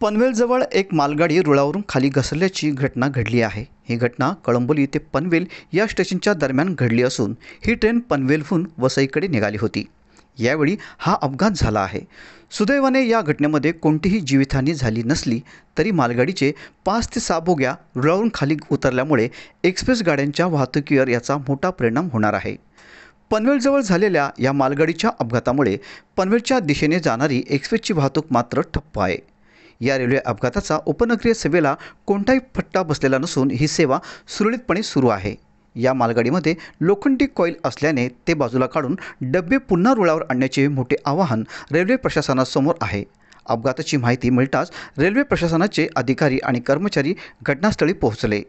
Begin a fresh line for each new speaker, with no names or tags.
पनवेलजवळ एक मालगाडी रुळावरून खाली घसरल्याची घटना घडली आहे ही घटना कळंबोली ते पनवेल या स्टेशनच्या दरम्यान घडली असून ही ट्रेन पनवेलहून वसईकडे निघाली होती यावेळी हा अपघात झाला आहे सुदैवाने या घटनेमध्ये कोणतीही जीवितहानी झाली नसली तरी मालगाडीचे पाच ते सहा बोग्या रुळावरून खाली उतरल्यामुळे एक्सप्रेस गाड्यांच्या वाहतुकीवर याचा मोठा परिणाम होणार आहे पनवेलजवळ झालेल्या या मालगाडीच्या अपघातामुळे पनवेलच्या दिशेने जाणारी एक्सप्रेसची वाहतूक मात्र ठप्प आहे या रेल्वे अपघाताचा उपनगरीय सेवेला कोणताही फट्टा बसलेला नसून ही सेवा सुरळीतपणे सुरू आहे या मालगाडीमध्ये लोखंडी कॉईल असल्याने ते बाजूला काढून डबे पुन्हा रुळावर आणण्याचे मोठे आवाहन रेल्वे प्रशासनासमोर आहे अपघाताची माहिती मिळताच रेल्वे प्रशासनाचे अधिकारी आणि कर्मचारी घटनास्थळी पोहोचले